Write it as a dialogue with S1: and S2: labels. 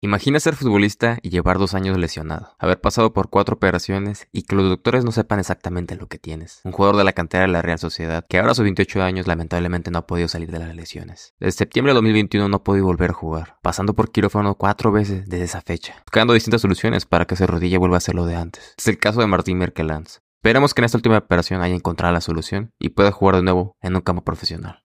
S1: Imagina ser futbolista y llevar dos años lesionado, haber pasado por cuatro operaciones y que los doctores no sepan exactamente lo que tienes. Un jugador de la cantera de la Real Sociedad que ahora a sus 28 años lamentablemente no ha podido salir de las lesiones. Desde septiembre de 2021 no ha podido volver a jugar, pasando por quirófano cuatro veces desde esa fecha, buscando distintas soluciones para que su rodilla vuelva a ser lo de antes. Es el caso de Martín Merkelanz. Esperemos que en esta última operación haya encontrado la solución y pueda jugar de nuevo en un campo profesional.